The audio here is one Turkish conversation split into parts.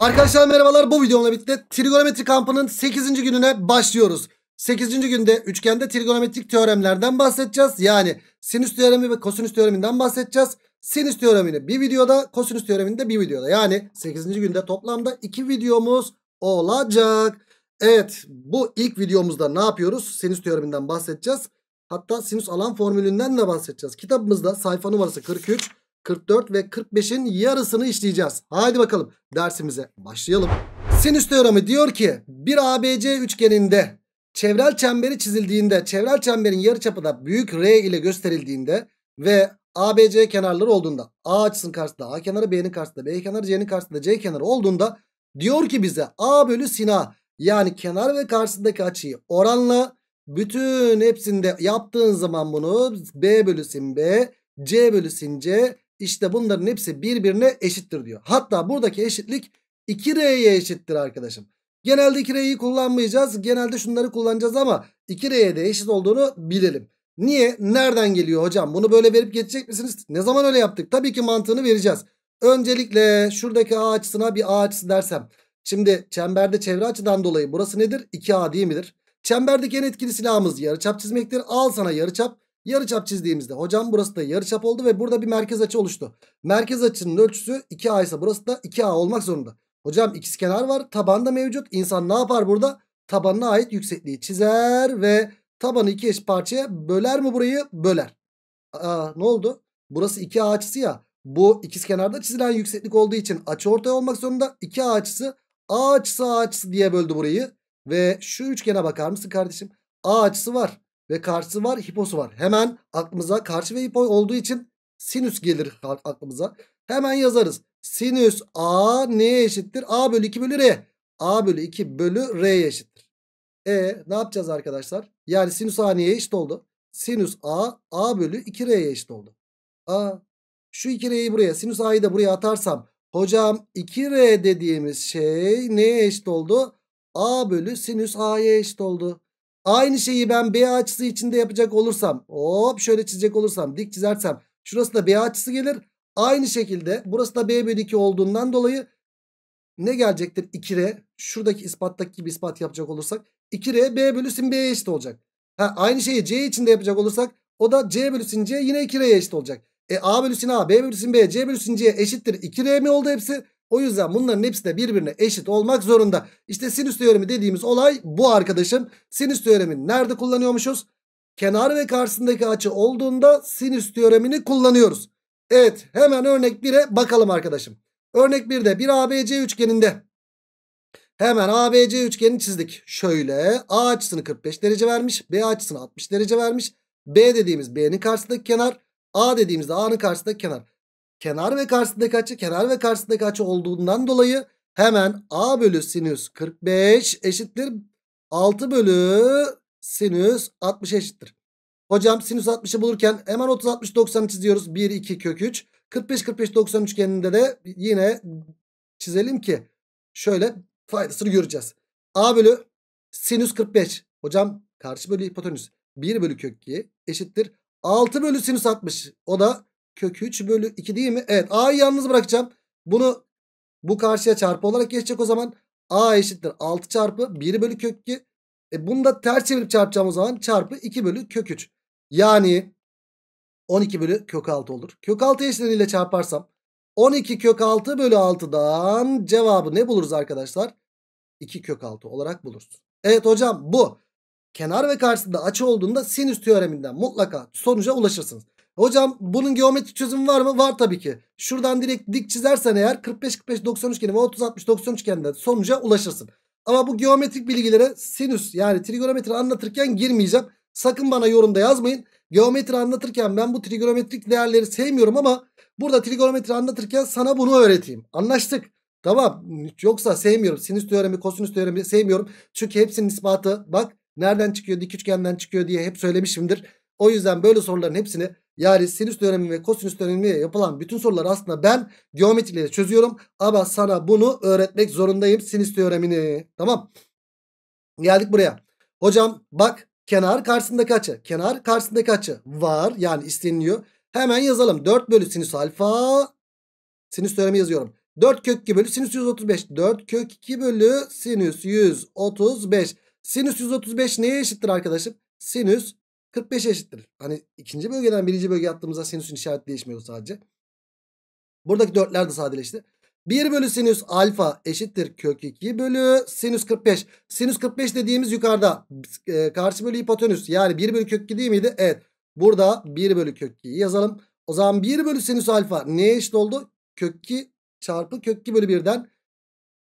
Arkadaşlar merhabalar bu videomla birlikte trigonometri kampının 8. gününe başlıyoruz. 8. günde üçgende trigonometrik teoremlerden bahsedeceğiz. Yani sinüs teoremi ve kosinüs teoreminden bahsedeceğiz. Sinüs teoremini bir videoda, kosinüs teoremini de bir videoda. Yani 8. günde toplamda 2 videomuz olacak. Evet bu ilk videomuzda ne yapıyoruz? Sinüs teoreminden bahsedeceğiz. Hatta sinüs alan formülünden de bahsedeceğiz. Kitabımızda sayfa numarası 43 44 ve 45'in yarısını işleyeceğiz. Haydi bakalım dersimize başlayalım. Sinüs teoremi diyor ki bir ABC üçgeninde çevrel çemberi çizildiğinde çevrel çemberin yarıçapı da büyük R ile gösterildiğinde ve ABC kenarları olduğunda A açısının karşısında A kenarı B'nin karşısında B kenarı C'nin karşısında C kenarı olduğunda diyor ki bize A bölü sin A yani kenar ve karşısındaki açıyı oranla bütün hepsinde yaptığın zaman bunu B bölü sin B C bölü sin C işte bunların hepsi birbirine eşittir diyor. Hatta buradaki eşitlik 2R'ye eşittir arkadaşım. Genelde 2R'yi kullanmayacağız. Genelde şunları kullanacağız ama 2R'ye de eşit olduğunu bilelim. Niye? Nereden geliyor hocam? Bunu böyle verip geçecek misiniz? Ne zaman öyle yaptık? Tabii ki mantığını vereceğiz. Öncelikle şuradaki A açısına bir A açısı dersem. Şimdi çemberde çevre açıdan dolayı burası nedir? 2A değil midir? Çemberdeki en etkili silahımız yarıçap çizmektir. Al sana yarıçap. Yarı çap çizdiğimizde hocam burası da yarı çap oldu ve burada bir merkez açı oluştu. Merkez açının ölçüsü 2A ise burası da 2A olmak zorunda. Hocam kenar var tabanda mevcut. İnsan ne yapar burada? Tabanına ait yüksekliği çizer ve tabanı iki eş parçaya böler mi burayı? Böler. Aa, ne oldu? Burası 2A açısı ya. Bu kenarda çizilen yükseklik olduğu için açı ortaya olmak zorunda 2A açısı A açısı A açısı diye böldü burayı. Ve şu üçgene bakar mısın kardeşim? A açısı var ve karşısı var hiposu var. Hemen aklımıza karşı ve hipo olduğu için sinüs gelir aklımıza. Hemen yazarız. Sinüs A neye eşittir? A bölü 2 bölü R. A bölü 2 bölü R'ye eşittir. E ne yapacağız arkadaşlar? Yani sinüs A neye eşit oldu? Sinüs A A bölü 2R'ye eşit oldu. A şu 2R'yi buraya sinüs A'yı da buraya atarsam hocam 2R dediğimiz şey neye eşit oldu? A bölü sinüs A'ya eşit oldu. Aynı şeyi ben B açısı içinde yapacak olursam hop şöyle çizecek olursam dik çizersem şurası da B açısı gelir. Aynı şekilde burası da B bölü 2 olduğundan dolayı ne gelecektir? 2R şuradaki ispattaki gibi ispat yapacak olursak 2R B bölü sin B'ye eşit olacak. Ha, aynı şeyi C içinde yapacak olursak o da C bölü sin C yine 2R'ye eşit olacak. E A bölü sin A B bölü sin B C bölü sin C eşittir 2R mi oldu hepsi? O yüzden bunların hepsi de birbirine eşit olmak zorunda. İşte sinüs teoremi dediğimiz olay bu arkadaşım. Sinüs teoremini nerede kullanıyormuşuz? Kenar ve karşısındaki açı olduğunda sinüs teoremini kullanıyoruz. Evet hemen örnek 1'e bakalım arkadaşım. Örnek 1'de bir ABC üçgeninde hemen ABC üçgeni çizdik. Şöyle A açısını 45 derece vermiş. B açısını 60 derece vermiş. B dediğimiz B'nin karşısındaki kenar. A dediğimizde A'nın karşısındaki kenar kenar ve karşısındaki açı kenar ve karşısındaki açı olduğundan dolayı hemen a bölü sinüs 45 eşittir 6 bölü sinüs 60 eşittir. Hocam sinüs 60'ı bulurken hemen 30 60 90 çiziyoruz. 1 2 kök 3 45 45 90 üçgeninde de yine çizelim ki şöyle faydasını göreceğiz. A bölü sinüs 45. Hocam karşı bölü hipotenüs 1 bölü kök 2 eşittir 6 bölü sinüs 60. O da kök 3 bölü 2 değil mi? Evet A'yı yalnız bırakacağım. Bunu bu karşıya çarpı olarak geçecek o zaman. A eşittir 6 çarpı 1 bölü kök 2. E bunu da ters çevirip çarpacağım o zaman. Çarpı 2 bölü kök 3. Yani 12 bölü kök 6 olur. Kök 6 eşleniyle çarparsam 12 kök 6 bölü 6'dan cevabı ne buluruz arkadaşlar? 2 kök 6 olarak buluruz. Evet hocam bu kenar ve karşısında açı olduğunda sinüs teoreminden mutlaka sonuca ulaşırsınız. Hocam bunun geometrik çözümü var mı? Var tabii ki. Şuradan direkt dik çizersen eğer 45-45-90 üçgeni ve 30-60-90 üçgeninden sonuca ulaşırsın. Ama bu geometrik bilgilere sinüs yani trigonometri anlatırken girmeyeceğim. Sakın bana yorumda yazmayın. Geometri anlatırken ben bu trigonometrik değerleri sevmiyorum ama burada trigonometri anlatırken sana bunu öğreteyim. Anlaştık. Tamam yoksa sevmiyorum. Sinüs teoremi, kosinüs teoremi sevmiyorum. Çünkü hepsinin ispatı bak nereden çıkıyor dik üçgenden çıkıyor diye hep söylemişimdir. O yüzden böyle soruların hepsini yani sinüs dönemi ve kosinüs dönemi yapılan bütün soruları aslında ben geometriyle çözüyorum. Ama sana bunu öğretmek zorundayım sinüs teoremini. Tamam. Geldik buraya. Hocam bak kenar karşısındaki açı. Kenar karşısındaki açı var. Yani isteniliyor. Hemen yazalım. 4 bölü sinüs alfa. Sinüs teoremi yazıyorum. 4 kök 2 bölü sinüs 135. 4 kök 2 bölü sinüs 135. Sinüs 135 neye eşittir arkadaşım? Sinüs 45 eşittir. Hani ikinci bölgeden birinci bölge attığımızda sinüsün işareti değişmiyor sadece. Buradaki dörtler de sadeleşti. 1 bölü sinüs alfa eşittir kök 2 bölü sinüs 45. Sinüs 45 dediğimiz yukarıda e, karşı bölü hipotenüs. Yani 1 bölü kök 2 değil miydi? Evet. Burada 1 bölü kök 2'yi yazalım. O zaman 1 bölü sinüs alfa neye eşit oldu? Kök 2 çarpı kök 2 bölü 1'den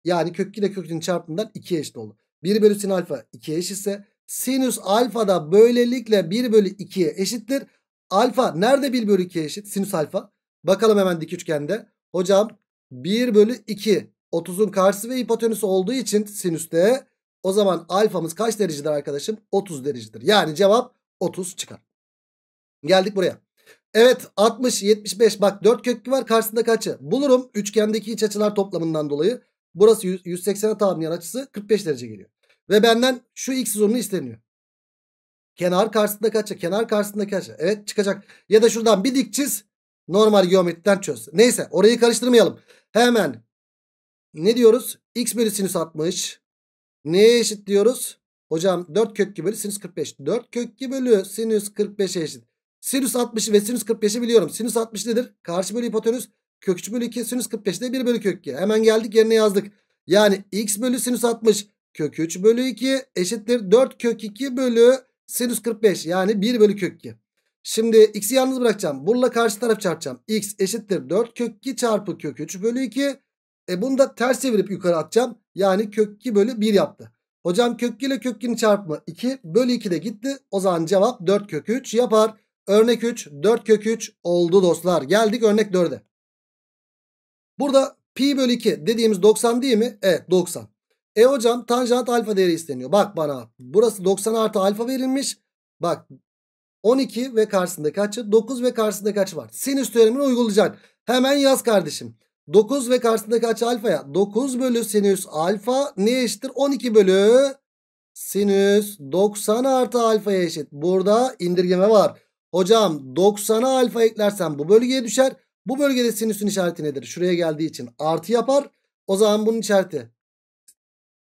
yani kök 2 ile kök 2'nin çarpımından 2 eşit oldu. 1 bölü sin alfa 2 eşitse Sinüs alfa da böylelikle 1 bölü 2'ye eşittir. Alfa nerede 1 bölü 2'ye eşit? Sinüs alfa. Bakalım hemen dik üçgende. Hocam 1 bölü 2 30'un karşısı ve hipotenüsü olduğu için sinüste o zaman alfamız kaç derecedir arkadaşım? 30 derecedir. Yani cevap 30 çıkar. Geldik buraya. Evet 60 75 bak 4 köklü var karşısında kaçı? Bulurum üçgendeki iç açılar toplamından dolayı. Burası 180'e tamamlayan açısı 45 derece geliyor. Ve benden şu x uzunluğu isteniyor. Kenar karşısında kaçacak. Kenar karşısında kaçacak. Evet çıkacak. Ya da şuradan bir dik çiz. Normal geometriden çöz. Neyse orayı karıştırmayalım. Hemen ne diyoruz? X bölü sinüs 60. Neye eşit diyoruz? Hocam 4 kök 2 bölü sinüs 45. 4 kök 2 bölü sinüs 45'e eşit. Sinüs 60'ı ve sinüs 45'i biliyorum. Sinüs 60 nedir? Karşı bölü hipotenüs. Kök 3 bölü 2 sinüs 45'de 1 bölü kök 2. Hemen geldik yerine yazdık. Yani x bölü sinüs 60 kök 3 bölü 2 eşittir 4 kök 2 bölü sinüs 45 yani 1 bölü kök 2. Şimdi x'i yalnız bırakacağım. Bununla karşı taraf çarpacağım. x eşittir 4 kök 2 çarpı kök 3 bölü 2. E bunu da ters çevirip yukarı atacağım. Yani kök 2 bölü 1 yaptı. Hocam kök 2 ile kök 2'nin çarpımı 2 bölü 2 de gitti. O zaman cevap 4 kök 3 yapar. Örnek 3 4 kök 3 oldu dostlar. Geldik örnek 4'e. Burada pi bölü 2 dediğimiz 90 değil mi? Evet 90. E hocam tanjant alfa değeri isteniyor. Bak bana burası 90 artı alfa verilmiş. Bak 12 ve karşısında açı 9 ve karşısında açı var. Sinüs teoremini uygulayacaksın. Hemen yaz kardeşim. 9 ve karşısındaki açı alfaya 9 bölü sinüs alfa ne eşittir? 12 bölü sinüs 90 artı alfaya eşit. Burada indirgeme var. Hocam 90'a alfa eklersen bu bölgeye düşer. Bu bölgede sinüsün işareti nedir? Şuraya geldiği için artı yapar. O zaman bunun işareti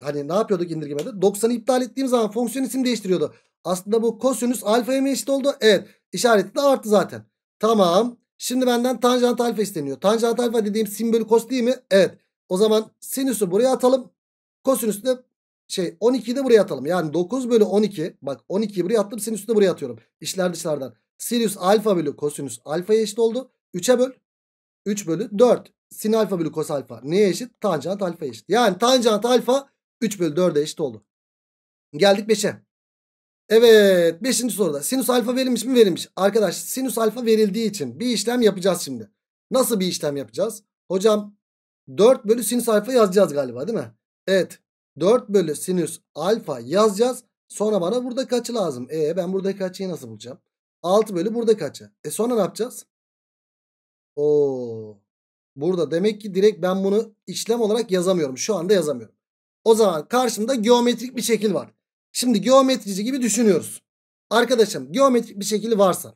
Hani ne yapıyorduk indirgemede? 90'ı iptal ettiğim zaman fonksiyon isim değiştiriyordu. Aslında bu kosinüs alfaya mı eşit oldu? Evet. İşareti de arttı zaten. Tamam. Şimdi benden tanjant alfa isteniyor. Tanjant alfa dediğim sin kos değil mi? Evet. O zaman sinüsü buraya atalım. Kosinüsü de şey 12'yi de buraya atalım. Yani 9 bölü 12. Bak 12'yi buraya attım. Sinüsü de buraya atıyorum. İşler dışlardan. Sinüs alfa bölü kosinüs alfaya eşit oldu. 3'e böl. 3 bölü 4. Sin alfa bölü kos alfa. Neye eşit? Tanjant alfa eşit. Yani tanjant alfa 3 bölü 4'e eşit oldu. Geldik 5'e. Evet 5. soruda sinüs alfa verilmiş mi verilmiş. Arkadaş sinüs alfa verildiği için bir işlem yapacağız şimdi. Nasıl bir işlem yapacağız? Hocam 4 bölü sinüs alfa yazacağız galiba değil mi? Evet 4 bölü sinüs alfa yazacağız. Sonra bana burada kaçı lazım? E ben burada açıyı nasıl bulacağım? 6 bölü burada açı. E sonra ne yapacağız? Oo. Burada demek ki direkt ben bunu işlem olarak yazamıyorum. Şu anda yazamıyorum. O zaman karşımda geometrik bir şekil var. Şimdi geometrici gibi düşünüyoruz. Arkadaşım geometrik bir şekil varsa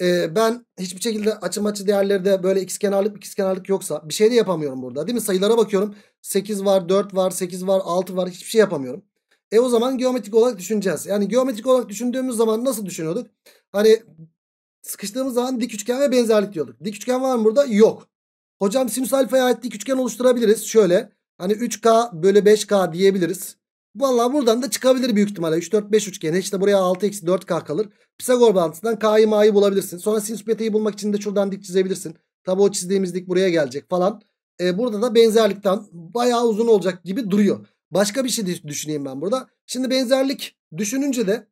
e, ben hiçbir şekilde açım açı değerleri de böyle ikizkenarlık ikizkenarlık yoksa bir şey de yapamıyorum burada değil mi? Sayılara bakıyorum. 8 var 4 var 8 var 6 var hiçbir şey yapamıyorum. E o zaman geometrik olarak düşüneceğiz. Yani geometrik olarak düşündüğümüz zaman nasıl düşünüyorduk? Hani sıkıştığımız zaman dik üçgen ve benzerlik diyorduk. Dik üçgen var mı burada? Yok. Hocam sinüs alfaya ait dik üçgen oluşturabiliriz. Şöyle Hani 3K bölü 5K diyebiliriz. Valla buradan da çıkabilir büyük ihtimalle. 3, 4, 5 üçgeni. İşte buraya 6, eksi 4K kalır. Pisagor bağıntısından K'yı M'yi bulabilirsin. Sonra sinüs beta'yı bulmak için de şuradan dik çizebilirsin. Tabi o çizdiğimiz dik buraya gelecek falan. Ee, burada da benzerlikten bayağı uzun olacak gibi duruyor. Başka bir şey düşüneyim ben burada. Şimdi benzerlik düşününce de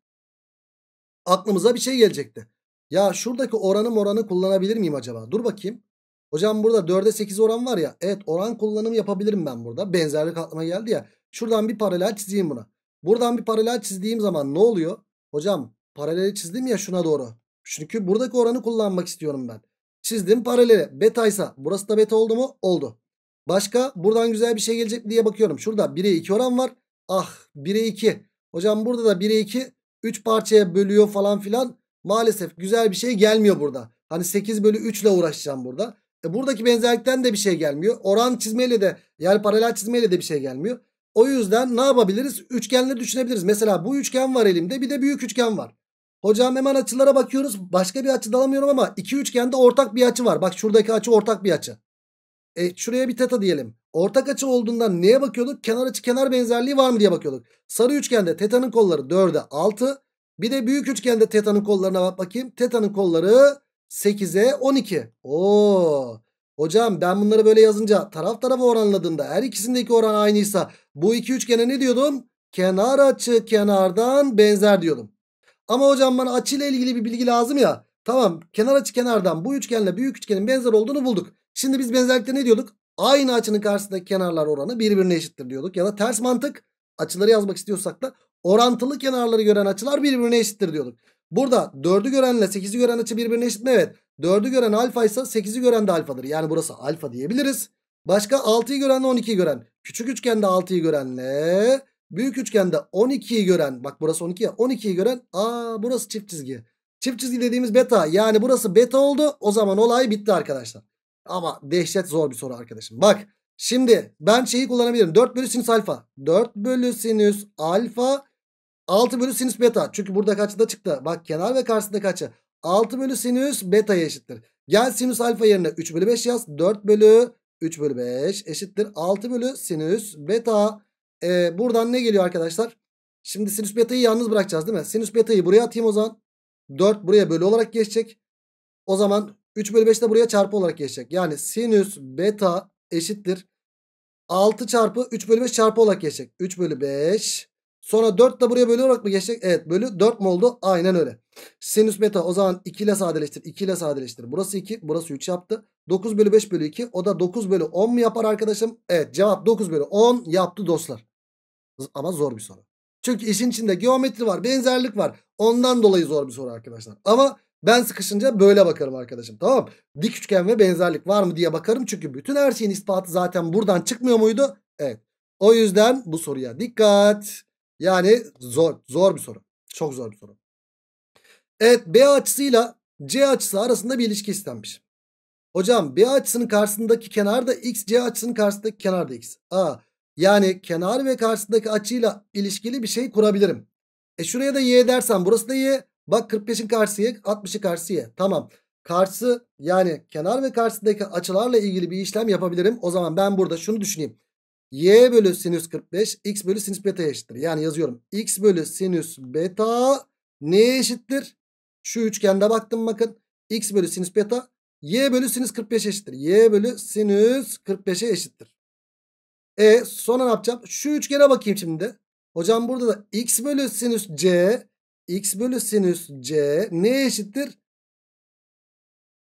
aklımıza bir şey gelecekti. Ya şuradaki oranı moranı kullanabilir miyim acaba? Dur bakayım. Hocam burada 4'e 8 oran var ya. Evet oran kullanımı yapabilirim ben burada. Benzerlik aklıma geldi ya. Şuradan bir paralel çizeyim buna. Buradan bir paralel çizdiğim zaman ne oluyor? Hocam paraleli çizdim ya şuna doğru. Çünkü buradaki oranı kullanmak istiyorum ben. Çizdim paraleli. Betaysa burası da beta oldu mu? Oldu. Başka buradan güzel bir şey gelecek diye bakıyorum. Şurada 1'e 2 oran var. Ah 1'e 2. Hocam burada da 1'e 2 3 parçaya bölüyor falan filan. Maalesef güzel bir şey gelmiyor burada. Hani 8 bölü 3 ile uğraşacağım burada. E buradaki benzerlikten de bir şey gelmiyor. Oran çizmeyle de yani paralel çizmeyle de bir şey gelmiyor. O yüzden ne yapabiliriz? Üçgenleri düşünebiliriz. Mesela bu üçgen var elimde bir de büyük üçgen var. Hocam hemen açılara bakıyoruz. Başka bir açı alamıyorum ama iki üçgende ortak bir açı var. Bak şuradaki açı ortak bir açı. E şuraya bir teta diyelim. Ortak açı olduğundan neye bakıyorduk? Kenar açı kenar benzerliği var mı diye bakıyorduk. Sarı üçgende tetanın kolları 4'e 6. Bir de büyük üçgende tetanın kollarına bak bakayım. Tetanın kolları 8'e 12. Oo. Hocam ben bunları böyle yazınca taraf tarafa oranladığında her ikisindeki oran aynıysa bu iki üçgene ne diyordum? Kenar açı kenardan benzer diyordum. Ama hocam bana açıyla ilgili bir bilgi lazım ya. Tamam kenar açı kenardan bu üçgenle büyük üçgenin benzer olduğunu bulduk. Şimdi biz benzerlikte ne diyorduk? Aynı açının karşısındaki kenarlar oranı birbirine eşittir diyorduk. Ya da ters mantık açıları yazmak istiyorsak da orantılı kenarları gören açılar birbirine eşittir diyorduk. Burada 4'ü görenle 8'i gören açı birbirine eşit mi? Evet. 4'ü gören alfa ise 8'i gören de alfadır. Yani burası alfa diyebiliriz. Başka 6'yı görenle 12'yi gören. Küçük üçgende 6'yı görenle büyük üçgende 12'yi gören. Bak burası 12 ya. 12'yi gören. Aa burası çift çizgi. Çift çizgi dediğimiz beta. Yani burası beta oldu. O zaman olay bitti arkadaşlar. Ama dehşet zor bir soru arkadaşım. Bak şimdi ben şeyi kullanabilirim. 4 bölü sinüs alfa. 4 bölü sinüs alfa 6 bölü sinüs beta. Çünkü burada kaçta çıktı? Bak kenar ve karşısında kaçı? 6 bölü sinüs beta eşittir. Gel sinüs alfa yerine 3 bölü 5 yaz. 4 bölü 3 bölü 5 eşittir. 6 bölü sinüs beta. Ee, buradan ne geliyor arkadaşlar? Şimdi sinüs beta'yı yalnız bırakacağız değil mi? Sinüs beta'yı buraya atayım o zaman. 4 buraya bölü olarak geçecek. O zaman 3 bölü 5 de buraya çarpı olarak geçecek. Yani sinüs beta eşittir. 6 çarpı 3 bölü 5 çarpı olarak geçecek. 3 bölü 5 Sonra 4 ile buraya bölü olarak mı geçecek? Evet bölü 4 mü oldu? Aynen öyle. Sinüs beta o zaman 2 ile sadeleştir. 2 ile sadeleştir. Burası 2 burası 3 yaptı. 9 bölü 5 bölü 2 o da 9 bölü 10 mu yapar arkadaşım? Evet cevap 9 bölü 10 yaptı dostlar. Ama zor bir soru. Çünkü işin içinde geometri var benzerlik var. Ondan dolayı zor bir soru arkadaşlar. Ama ben sıkışınca böyle bakarım arkadaşım tamam Dik üçgen ve benzerlik var mı diye bakarım. Çünkü bütün her şeyin ispatı zaten buradan çıkmıyor muydu? Evet. O yüzden bu soruya dikkat. Yani zor, zor bir soru. Çok zor bir soru. Evet B açısıyla C açısı arasında bir ilişki istenmiş. Hocam B açısının karşısındaki kenar da X, C açısının karşısındaki kenar da X. A. Yani kenar ve karşısındaki açıyla ilişkili bir şey kurabilirim. E şuraya da Y dersen burası da Y. Bak 45'in karşısı Y, 60'ın karşısı Y. Tamam. Karşısı yani kenar ve karşısındaki açılarla ilgili bir işlem yapabilirim. O zaman ben burada şunu düşüneyim y bölü sinüs 45 x bölü sinüs beta eşittir. Yani yazıyorum x bölü sinüs beta neye eşittir? Şu üçgende baktım bakın x bölü sinüs beta y bölü sinüs 45 eşittir. y bölü sinüs 45'e eşittir. E sonra ne yapacağım? Şu üçgene bakayım şimdi. Hocam burada da x bölü sinüs c x bölü sinüs c ne eşittir?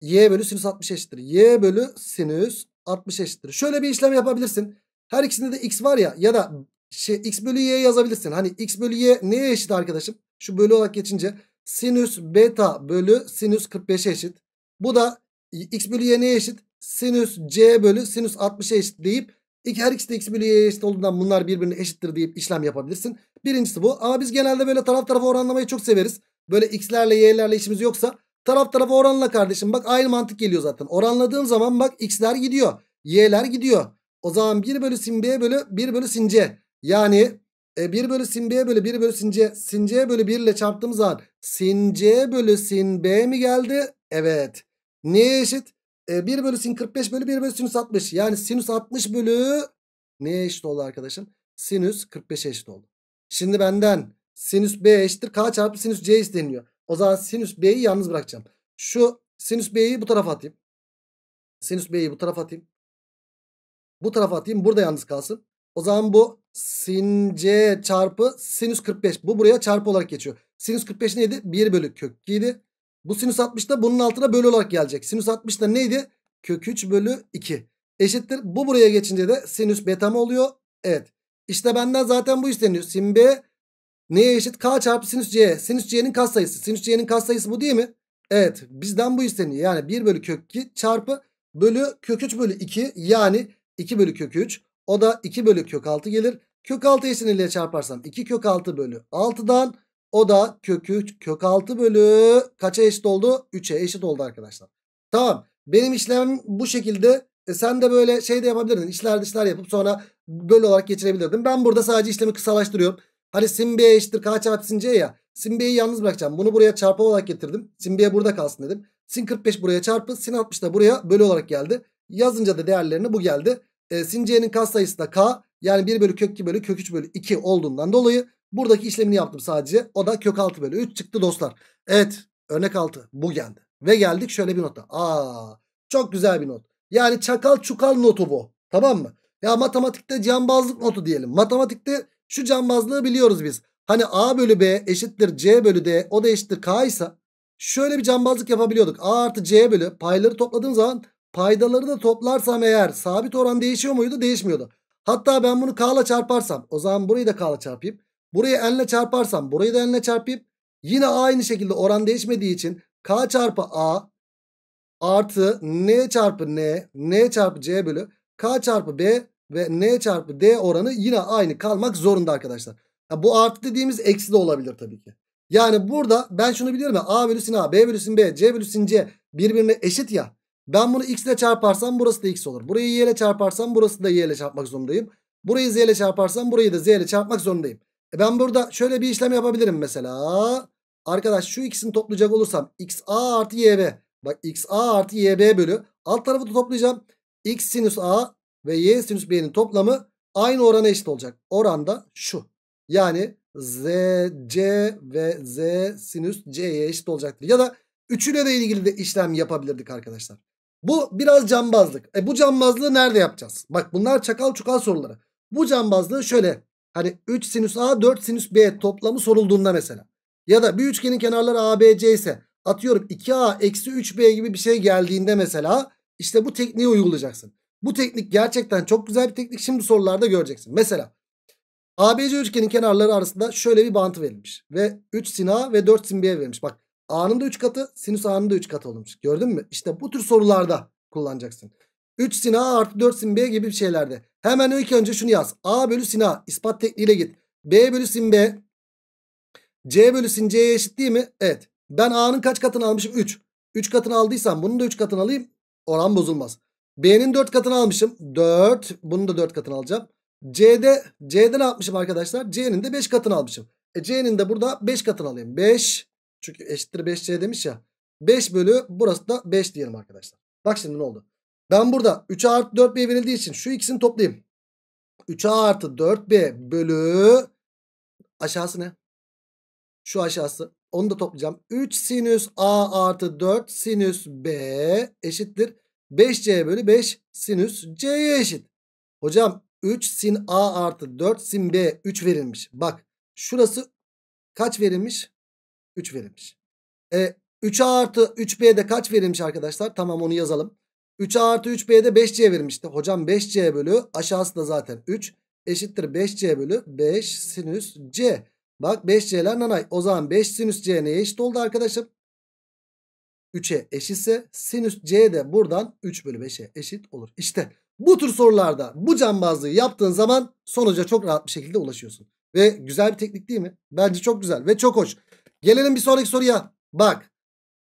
y bölü sinüs 60 eşittir. y bölü sinüs 60 eşittir. Şöyle bir işlem yapabilirsin. Her ikisinde de x var ya ya da şey, x bölü y yazabilirsin. Hani x bölü y neye eşit arkadaşım? Şu bölü olarak geçince sinüs beta bölü sinüs 45'e eşit. Bu da x bölü y neye eşit? Sinüs c bölü sinüs 60'a eşit deyip her ikisi de x bölü y'ye eşit olduğundan bunlar birbirine eşittir deyip işlem yapabilirsin. Birincisi bu. Ama biz genelde böyle taraf tarafa oranlamayı çok severiz. Böyle x'lerle y'lerle işimiz yoksa taraf tarafa oranla kardeşim. Bak aynı mantık geliyor zaten. Oranladığım zaman bak x'ler gidiyor. Y'ler gidiyor. O zaman 1 bölü sin b bölü 1 bölü sin c. Yani e, 1 bölü sin b bölü 1 bölü sin c. Sin c bölü 1 ile çarptığımız zaman sin c bölü sin b mi geldi? Evet. Neye eşit? E, 1 bölü sin 45 bölü 1 bölü sinüs 60. Yani sinüs 60 bölü neye eşit oldu arkadaşım? Sinüs 45'e eşit oldu. Şimdi benden sinüs b eşittir k çarpı sinüs c isteniyor. O zaman sinüs b'yi yalnız bırakacağım. Şu sinüs b'yi bu tarafa atayım. Sinüs b'yi bu tarafa atayım. Bu tarafa atayım. Burada yalnız kalsın. O zaman bu sin c çarpı sinüs 45. Bu buraya çarpı olarak geçiyor. Sinüs 45 neydi? 1 bölü kök 2 Bu sinüs 60 da bunun altına bölü olarak gelecek. Sinüs 60 da neydi? Kök 3 bölü 2. Eşittir. Bu buraya geçince de sinüs beta mı oluyor? Evet. İşte benden zaten bu isteniyor. Sin b neye eşit? K çarpı sinüs c. Sinüs c'nin sayısı? Sinüs c'nin sayısı bu değil mi? Evet. Bizden bu isteniyor. Yani 1 bölü kök 2 çarpı bölü kök 3 bölü 2 yani 2 bölü kök 3. O da 2 bölü kök 6 gelir. Kök 6'yı sinirliye çarparsam 2 kök 6 bölü 6'dan o da kök 3 kök 6 bölü kaça eşit oldu? 3'e eşit oldu arkadaşlar. Tamam benim işlemim bu şekilde. E sen de böyle şey de yapabilirdin. İşler dışlar yapıp sonra bölü olarak geçirebilirdin. Ben burada sadece işlemi kısalaştırıyorum. Hani sin b'ye eşittir k çarpı sin c ya. Sin b'yi yalnız bırakacağım. Bunu buraya çarpı olarak getirdim. Sin b burada kalsın dedim. Sin 45 buraya çarpı sin 60 da buraya bölü olarak geldi. Yazınca da değerlerini bu geldi. E, sin C'nin katsayısı da K. Yani 1 bölü kök 2 bölü kök 3 bölü 2 olduğundan dolayı buradaki işlemini yaptım sadece. O da kök 6 bölü 3 çıktı dostlar. Evet örnek 6 bu geldi. Ve geldik şöyle bir nota. Aa, çok güzel bir not. Yani çakal çukal notu bu. Tamam mı? Ya matematikte cambazlık notu diyelim. Matematikte şu cambazlığı biliyoruz biz. Hani A bölü B eşittir C bölü D o da eşittir K ise şöyle bir cambazlık yapabiliyorduk. A artı C bölü payları topladığın zaman Paydaları da toplarsam eğer sabit oran değişiyor muydu? Değişmiyordu. Hatta ben bunu k ile çarparsam o zaman burayı da k ile çarpayım. Burayı n ile çarparsam burayı da n ile çarpayım. Yine aynı şekilde oran değişmediği için k çarpı a artı n çarpı n, n çarpı c bölü k çarpı b ve n çarpı d oranı yine aynı kalmak zorunda arkadaşlar. Ya bu artı dediğimiz eksi de olabilir tabii ki. Yani burada ben şunu biliyorum ya a bölü sin a, b bölü sin b, c bölü sin c birbirine eşit ya. Ben bunu x ile çarparsam burası da x olur. Burayı y ile çarparsam burası da y ile çarpmak zorundayım. Burayı z ile çarparsam burayı da z ile çarpmak zorundayım. E ben burada şöyle bir işlem yapabilirim mesela. Arkadaş şu ikisini toplayacak olursam x a artı y b. Bak x a artı y b bölü. Alt tarafı da toplayacağım. x sinüs a ve y sinüs b'nin toplamı aynı orana eşit olacak. Oran da şu. Yani z c ve z sinüs c'ye eşit olacaktır. Ya da üçüyle de ilgili de işlem yapabilirdik arkadaşlar. Bu biraz cambazlık. E bu cambazlığı nerede yapacağız? Bak bunlar çakal çukal soruları. Bu cambazlığı şöyle. Hani 3 sinüs A 4 sinüs B toplamı sorulduğunda mesela. Ya da bir üçgenin kenarları a, b, c ise atıyorum 2A eksi 3B gibi bir şey geldiğinde mesela işte bu tekniği uygulayacaksın. Bu teknik gerçekten çok güzel bir teknik. Şimdi sorularda göreceksin. Mesela ABC üçgenin kenarları arasında şöyle bir bantı verilmiş. Ve 3 sin A ve 4 sin B verilmiş. Bak A'nın da 3 katı sinüs A'nın da 3 katı olmuş. Gördün mü? İşte bu tür sorularda kullanacaksın. 3 sin A artı 4 sin B gibi bir şeylerde. Hemen ilk önce şunu yaz. A bölü sin A ispat tekniğiyle git. B bölü sin B. C bölü sin C'ye eşit değil mi? Evet. Ben A'nın kaç katını almışım? 3. 3 katını aldıysam bunun da 3 katını alayım. Oran bozulmaz. B'nin 4 katını almışım. 4. Bunun da 4 katını alacağım. C'de C'de ne yapmışım arkadaşlar? C'nin de 5 katını almışım. E C'nin de burada 5 katını alayım. 5 çünkü eşittir 5C demiş ya. 5 bölü burası da 5 diyelim arkadaşlar. Bak şimdi ne oldu. Ben burada 3 artı 4B verildiği için şu ikisini toplayayım. 3 artı 4B bölü aşağısı ne? Şu aşağısı. Onu da toplayacağım. 3 sinüs A artı 4 sinüs B eşittir. 5C bölü 5 sinüs C'ye eşit. Hocam 3 sin A artı 4 sin B 3 verilmiş. Bak şurası kaç verilmiş? 3 verilmiş. E, 3A artı 3B'de kaç verilmiş arkadaşlar? Tamam onu yazalım. 3A artı 3B'de 5C verilmişti. Hocam 5C bölü aşağısı da zaten 3 eşittir 5C bölü 5 sinüs C. Bak 5C'ler nanay. O zaman 5 sinüs C neye eşit oldu arkadaşım? 3'e eşitse sinüs C de buradan 3 bölü 5'e eşit olur. İşte bu tür sorularda bu cambazlığı yaptığın zaman sonuca çok rahat bir şekilde ulaşıyorsun. Ve güzel bir teknik değil mi? Bence çok güzel ve çok hoş. Gelelim bir sonraki soruya. Bak.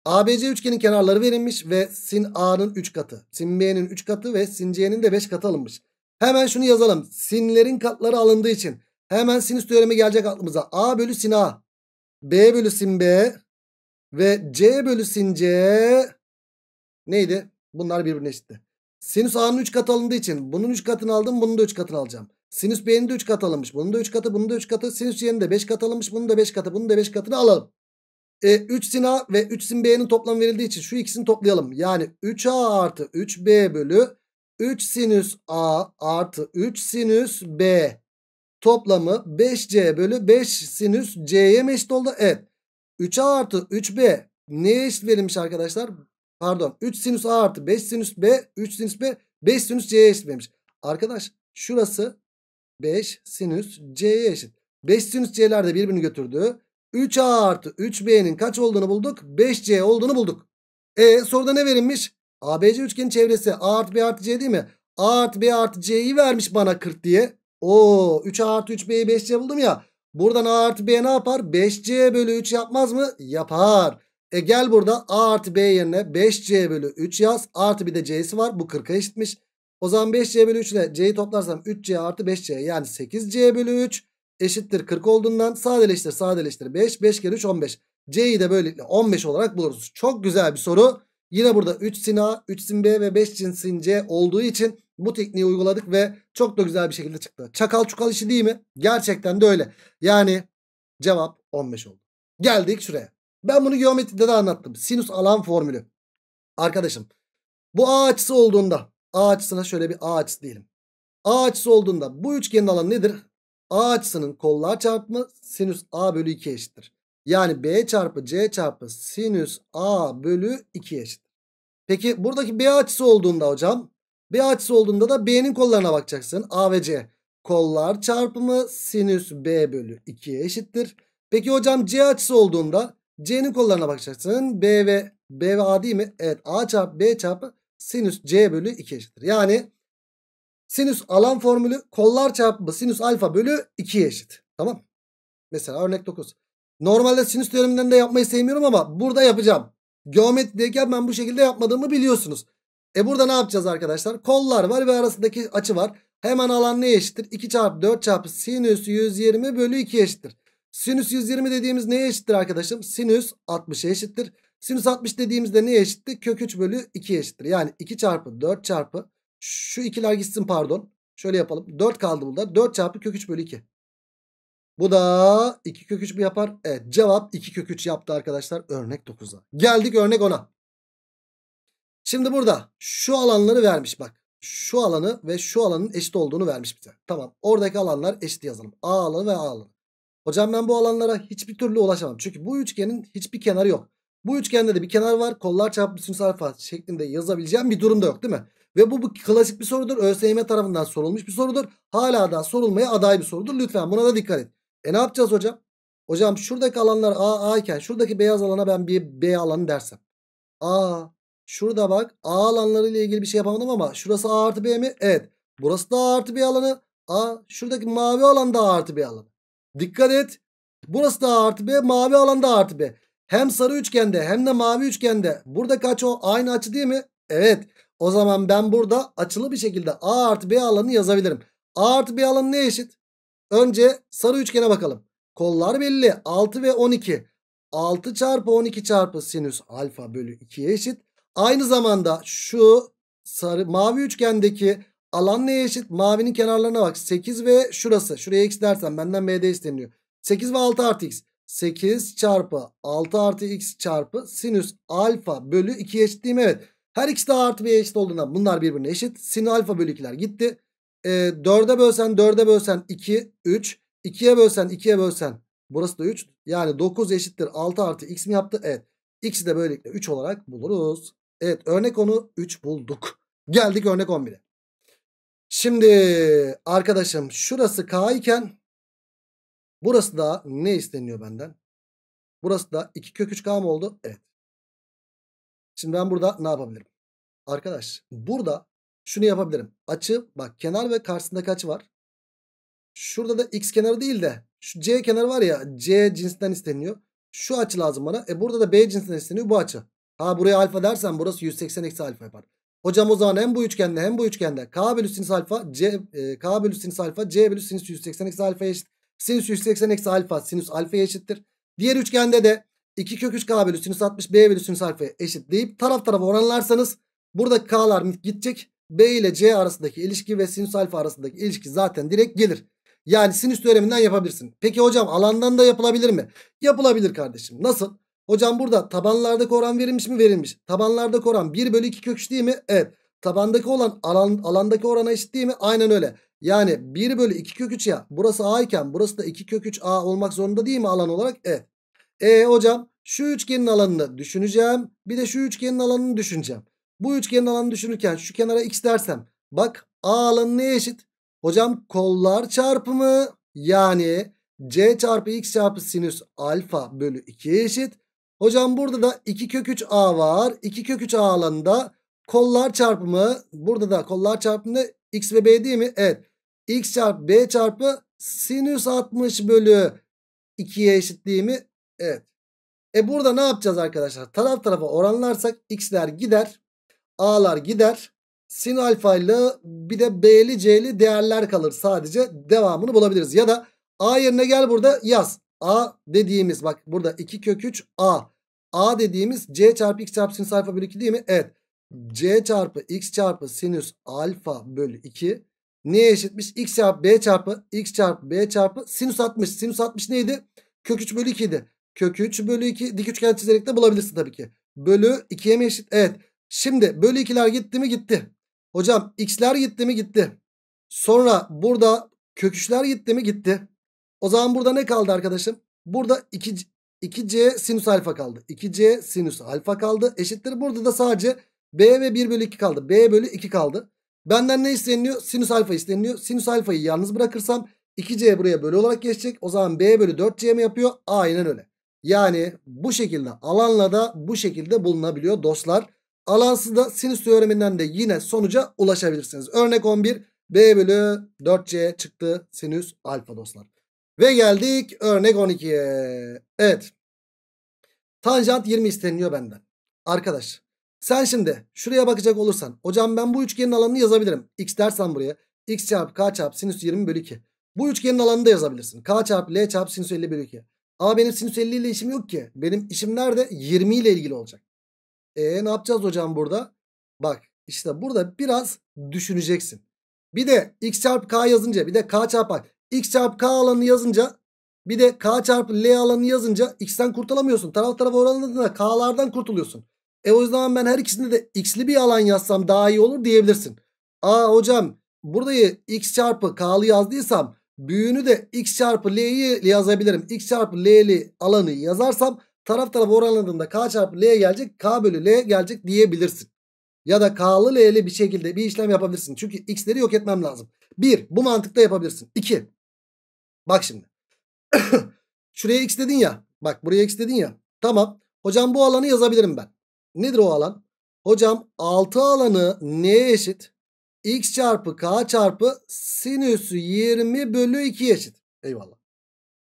ABC üçgenin kenarları verilmiş ve sin A'nın 3 katı, sin B'nin 3 katı ve sin C'nin de 5 katı alınmış. Hemen şunu yazalım. Sinlerin katları alındığı için hemen sinüs teoremi gelecek aklımıza. A bölü sin A, B bölü sin B ve C bölü sin C neydi? Bunlar birbirine eşitti. Sinüs A'nın 3 katı alındığı için bunun 3 katını aldım, bunun da 3 katını alacağım. Sinüs B'nin de 3 kat alınmış. Bunun da 3 katı, bunun da 3 katı. Sinüs C'nin de 5 kat alınmış. Bunun da 5 katı, bunun da 5 katını alalım. E, 3 sin A ve 3 sin B'nin toplamı verildiği için şu ikisini toplayalım. Yani 3A artı 3B bölü 3 sinüs A artı 3 sinüs B toplamı 5C bölü 5 sinüs C'ye mi eşit oldu? Evet. 3A artı 3B neye eşit verilmiş arkadaşlar? Pardon 3 sinüs A artı 5 sinüs B 3 sinüs B 5 sinüs C'ye eşit verilmiş. Arkadaş şurası 5 sinüs C'ye eşit. 5 sinüs C'ler de birbirini götürdü. 3A artı 3B'nin kaç olduğunu bulduk? 5C olduğunu bulduk. E soruda ne verilmiş? ABC üçgenin çevresi A artı B artı C değil mi? A artı B artı C'yi vermiş bana 40 diye. Oo 3A artı 3B'yi 5C buldum ya. Buradan A artı B ne yapar? 5C bölü 3 yapmaz mı? Yapar. E gel burada A artı B yerine 5C bölü 3 yaz. Artı bir de C'si var. Bu 40'a eşitmiş. O zaman 5c bölü 3 ile c'yi toplarsam 3c artı 5c yani 8c bölü 3 eşittir 40 olduğundan sadeleştir sadeleştir 5. 5 kere 3 15. c'yi de böylelikle 15 olarak buluruz. Çok güzel bir soru. Yine burada 3 sin A, 3 sin B ve 5 sin C olduğu için bu tekniği uyguladık ve çok da güzel bir şekilde çıktı. Çakal çukal işi değil mi? Gerçekten de öyle. Yani cevap 15 oldu. Geldik şuraya. Ben bunu geometride de anlattım. Sinüs alan formülü. Arkadaşım bu A açısı olduğunda A açısına şöyle bir A açısı diyelim. A açısı olduğunda bu üçgenin alanı nedir? A açısının kollar çarpımı sinüs A bölü 2 eşittir. Yani B çarpı C çarpı sinüs A bölü 2 eşittir. Peki buradaki B açısı olduğunda hocam B açısı olduğunda da B'nin kollarına bakacaksın. A ve C kollar çarpımı sinüs B bölü 2'ye eşittir. Peki hocam C açısı olduğunda C'nin kollarına bakacaksın. B ve B ve A değil mi? Evet A çarpı B çarpı sinüs c bölü 2 eşittir. Yani sinüs alan formülü kollar çarpımı sinüs alfa bölü 2 eşit. Tamam. Mesela örnek 9. Normalde sinüs teoremlerini de yapmayı sevmiyorum ama burada yapacağım. Geometrideyken ben bu şekilde yapmadığımı biliyorsunuz. E burada ne yapacağız arkadaşlar? Kollar var ve arasındaki açı var. Hemen alan ne eşittir? 2 çarpı 4 çarpı sinüs 120 bölü 2 eşittir. Sinüs 120 dediğimiz neye eşittir arkadaşım? Sinüs 60'a eşittir. Sinüs 60 dediğimizde neye eşitti? Kök 3 bölü 2 eşittir. Yani 2 çarpı 4 çarpı şu ikiler gitsin pardon. Şöyle yapalım. 4 kaldı burada. 4 çarpı kök 3 bölü 2. Bu da 2 kök 3 mü yapar? Evet cevap 2 kök 3 yaptı arkadaşlar. Örnek 9'a. Geldik örnek 10'a. Şimdi burada şu alanları vermiş bak. Şu alanı ve şu alanın eşit olduğunu vermiş bize. Tamam oradaki alanlar eşit yazalım. A alanı ve A alanı. Hocam ben bu alanlara hiçbir türlü ulaşamam. Çünkü bu üçgenin hiçbir kenarı yok. Bu üçgende de bir kenar var. Kollar çarpımı sinüs alfa şeklinde yazabileceğim bir durum da yok değil mi? Ve bu, bu klasik bir sorudur. ÖSYM tarafından sorulmuş bir sorudur. Hala da sorulmaya aday bir sorudur. Lütfen buna da dikkat et. E ne yapacağız hocam? Hocam şuradaki alanlar A, A iken şuradaki beyaz alana ben bir B alanı dersem. A, şurada bak A alanları ile ilgili bir şey yapamadım ama şurası A artı B mi? Evet. Burası da A artı B alanı. A, şuradaki mavi alan da A artı B alanı. Dikkat et. Burası da A artı B, mavi alan da A artı B. Hem sarı üçgende hem de mavi üçgende. Burada kaç o? Aynı açı değil mi? Evet. O zaman ben burada açılı bir şekilde A artı B alanı yazabilirim. A artı B alanı ne eşit? Önce sarı üçgene bakalım. Kollar belli. 6 ve 12. 6 çarpı 12 çarpı sinüs alfa bölü 2'ye eşit. Aynı zamanda şu sarı mavi üçgendeki alan neye eşit? Mavinin kenarlarına bak. 8 ve şurası. Şuraya x dersen benden b'de isteniyor. 8 ve 6 artı x. 8 çarpı 6 artı x çarpı sinüs alfa bölü 2 eşit mi? Evet. Her ikisi de artı bir eşit olduğundan bunlar birbirine eşit. Sin alfa bölü 2'ler gitti. E, 4'e bölsen 4'e bölsen 2 3. 2'ye bölsen 2'ye bölsen burası da 3. Yani 9 eşittir 6 artı x mi yaptı? Evet. X'i de böylelikle 3 olarak buluruz. Evet örnek onu 3 bulduk. Geldik örnek 11'e. Şimdi arkadaşım şurası k iken Burası da ne isteniyor benden? Burası da 2 kök 3K mı oldu? Evet. Şimdi ben burada ne yapabilirim? Arkadaş burada şunu yapabilirim. Açı bak kenar ve karşısındaki açı var. Şurada da x kenarı değil de şu c kenarı var ya c cinsinden isteniyor. Şu açı lazım bana. E burada da b cinsinden isteniyor bu açı. Ha buraya alfa dersen burası 180 eksi alfa yapar. Hocam o zaman hem bu üçgende hem bu üçgende k bölü sinüs alfa c e, k bölü sinüs alfa c bölü sinüs 180 eksi alfa eşit. Sinüs 180 eksi alfa sinüs alfa eşittir. Diğer üçgende de 2 kök 3k bölü sinüs 60 b bölü sinüs alfa eşit deyip taraf tarafa oranlarsanız buradaki k'lar gidecek. B ile C arasındaki ilişki ve sinüs alfa arasındaki ilişki zaten direkt gelir. Yani sinüs teoreminden yapabilirsin. Peki hocam alandan da yapılabilir mi? Yapılabilir kardeşim. Nasıl? Hocam burada tabanlardaki oran verilmiş mi? Verilmiş. Tabanlardaki oran 1 bölü 2 kök 3 değil mi? Evet. Tabandaki olan alan, alandaki orana eşit değil mi? Aynen öyle. Yani 1 bölü 2 kök 3 ya. Burası A iken burası da 2 kök 3 A olmak zorunda değil mi alan olarak? E. E hocam şu üçgenin alanını düşüneceğim. Bir de şu üçgenin alanını düşüneceğim. Bu üçgenin alanını düşünürken şu kenara x dersem. Bak A alanı neye eşit? Hocam kollar çarpımı yani c çarpı x çarpı sinüs alfa bölü 2 eşit. Hocam burada da 2 kök 3 a var. 2 kök 3 a alanında kollar çarpımı burada da kollar çarpımında x ve b değil mi? Evet x çarpı b çarpı sinüs 60 bölü 2'ye mi? evet. E burada ne yapacağız arkadaşlar? Taraf tarafa oranlarsak x'ler gider. A'lar gider. Sin alfa ile bir de B'li C'li değerler kalır. Sadece devamını bulabiliriz. Ya da A yerine gel burada yaz. A dediğimiz bak burada 2 kök 3 A. A dediğimiz C çarpı X çarpı sinüs alfa bölü 2 değil mi? Evet. C çarpı X çarpı sinüs alfa bölü 2 Neye eşitmiş? X çarpı B çarpı X çarpı B çarpı sinüs 60. Sinüs 60 neydi? Kök 3 bölü 2 idi. Kök 3 bölü 2 dik üçgen çizerek de bulabilirsin tabii ki. Bölü 2'ye mi eşit? Evet. Şimdi bölü 2'ler gitti mi gitti. Hocam x'ler gitti mi gitti. Sonra burada kök 3'ler gitti mi gitti. O zaman burada ne kaldı arkadaşım? Burada 2, 2c sinüs alfa kaldı. 2c sinüs alfa kaldı. Eşittir. Burada da sadece b ve 1 bölü 2 kaldı. b bölü 2 kaldı. Benden ne isteniliyor? Sinüs alfa isteniliyor. Sinüs alfayı yalnız bırakırsam 2C buraya bölü olarak geçecek. O zaman B bölü 4C mi yapıyor? Aynen öyle. Yani bu şekilde alanla da bu şekilde bulunabiliyor dostlar. Alansız da sinüs teoreminden de yine sonuca ulaşabilirsiniz. Örnek 11 B bölü 4C çıktı sinüs alfa dostlar. Ve geldik örnek 12'ye. Evet. Tanjant 20 isteniliyor benden. Arkadaş sen şimdi şuraya bakacak olursan. Hocam ben bu üçgenin alanını yazabilirim. X dersen buraya. X çarpı K çarpı sinüs 20 bölü 2. Bu üçgenin alanını da yazabilirsin. K çarpı L çarpı sinüs 50 bölü 2. Ama benim sinüs 50 ile işim yok ki. Benim işim nerede? 20 ile ilgili olacak. E ne yapacağız hocam burada? Bak işte burada biraz düşüneceksin. Bir de x çarpı k yazınca bir de k çarpı x çarpı k alanını yazınca bir de k çarpı l alanını yazınca x'ten kurtulamıyorsun. Taraf tarafa oranladığında k'lardan kurtuluyorsun. E o zaman ben her ikisinde de x'li bir alan yazsam daha iyi olur diyebilirsin. Aa hocam burayı x çarpı k'lı yazdıysam büyüğünü de x çarpı l'yi yazabilirim. x çarpı l'li alanı yazarsam taraf taraf oranladığında k çarpı l gelecek k bölü l gelecek diyebilirsin. Ya da k'lı l'li bir şekilde bir işlem yapabilirsin. Çünkü x'leri yok etmem lazım. 1 bu mantıkta yapabilirsin. 2 bak şimdi. Şuraya x dedin ya. Bak buraya x dedin ya. Tamam. Hocam bu alanı yazabilirim ben. Nedir o alan? Hocam 6 alanı neye eşit? X çarpı K çarpı sinüsü 20 bölü 2 eşit. Eyvallah.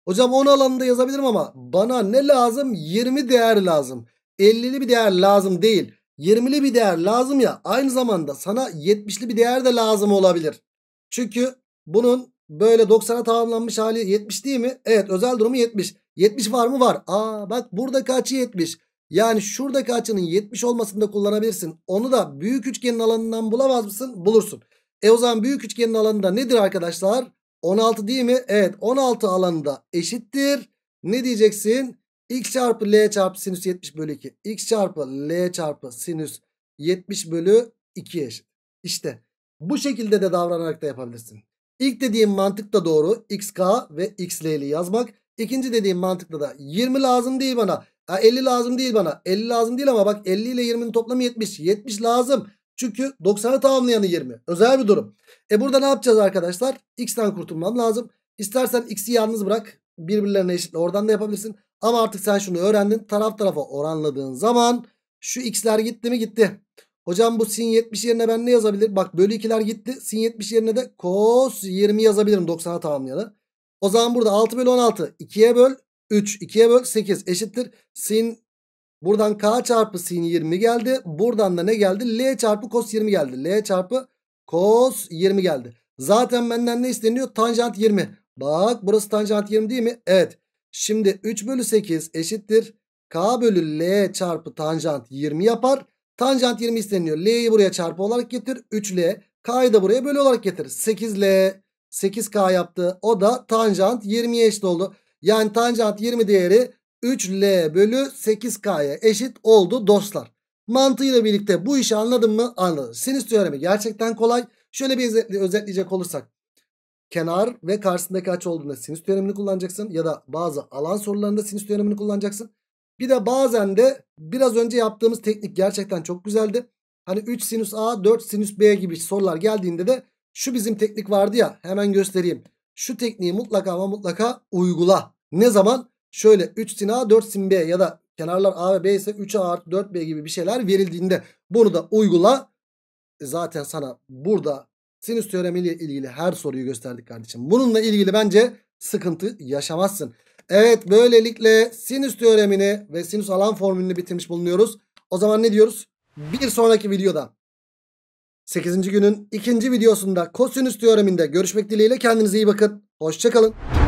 Hocam 10 da yazabilirim ama bana ne lazım? 20 değer lazım. 50'li bir değer lazım değil. 20'li bir değer lazım ya aynı zamanda sana 70'li bir değer de lazım olabilir. Çünkü bunun böyle 90'a tamamlanmış hali 70 değil mi? Evet özel durumu 70. 70 var mı? Var. Aa bak burada kaçı 70? Yani şuradaki açının 70 olmasında kullanabilirsin. Onu da büyük üçgenin alanından bulamaz mısın? Bulursun. E o zaman büyük üçgenin alanında nedir arkadaşlar? 16 değil mi? Evet 16 alanında eşittir. Ne diyeceksin? X çarpı L çarpı sinüs 70 bölü 2. X çarpı L çarpı sinüs 70 bölü 2 eşit. İşte bu şekilde de davranarak da yapabilirsin. İlk dediğim mantık da doğru. XK ve XL yazmak. İkinci dediğim mantıkla da 20 lazım değil bana. Ha, 50 lazım değil bana. 50 lazım değil ama bak 50 ile 20'nin toplamı 70. 70 lazım. Çünkü 90'ı tamamlayanı 20. Özel bir durum. E burada ne yapacağız arkadaşlar? X'ten kurtulmam lazım. İstersen X'i yalnız bırak. Birbirlerine eşitle. Oradan da yapabilirsin. Ama artık sen şunu öğrendin. Taraf tarafa oranladığın zaman şu X'ler gitti mi gitti. Hocam bu sin 70 yerine ben ne yazabilir? Bak bölü 2'ler gitti. Sin 70 yerine de cos 20 yazabilirim 90'a tamamlayanı. O zaman burada 6 bölü 16. 2'ye böl. 3 2'ye böl 8 eşittir. Sin buradan k çarpı sin 20 geldi. Buradan da ne geldi? L çarpı kos 20 geldi. L çarpı kos 20 geldi. Zaten benden ne isteniyor? Tanjant 20. Bak burası tanjant 20 değil mi? Evet. Şimdi 3 bölü 8 eşittir. K bölü L çarpı tanjant 20 yapar. Tanjant 20 isteniyor. L'yi buraya çarpı olarak getir. 3L. K'yı da buraya bölü olarak getir. 8L. 8K yaptı. O da tanjant 20'ye eşit oldu. Yani tanjant 20 değeri 3L bölü 8K'ya eşit oldu dostlar. Mantığıyla birlikte bu işi anladın mı? Anladın. Sinüs teoremi gerçekten kolay. Şöyle bir özetleyecek olursak. Kenar ve karşısındaki açı olduğunda sinüs teoremini kullanacaksın. Ya da bazı alan sorularında sinüs teoremini kullanacaksın. Bir de bazen de biraz önce yaptığımız teknik gerçekten çok güzeldi. Hani 3 sinüs A 4 sinüs B gibi sorular geldiğinde de şu bizim teknik vardı ya hemen göstereyim. Şu tekniği mutlaka ama mutlaka uygula. Ne zaman? Şöyle 3 sin A 4 sin B ya da kenarlar A ve B ise 3A artı 4B gibi bir şeyler verildiğinde bunu da uygula. E, zaten sana burada sinüs teoremiyle ilgili her soruyu gösterdik kardeşim. Bununla ilgili bence sıkıntı yaşamazsın. Evet böylelikle sinüs teoremini ve sinüs alan formülünü bitirmiş bulunuyoruz. O zaman ne diyoruz? Bir sonraki videoda 8. günün ikinci videosunda kosinüs teoreminde görüşmek dileğiyle kendinize iyi bakın. Hoşçakalın.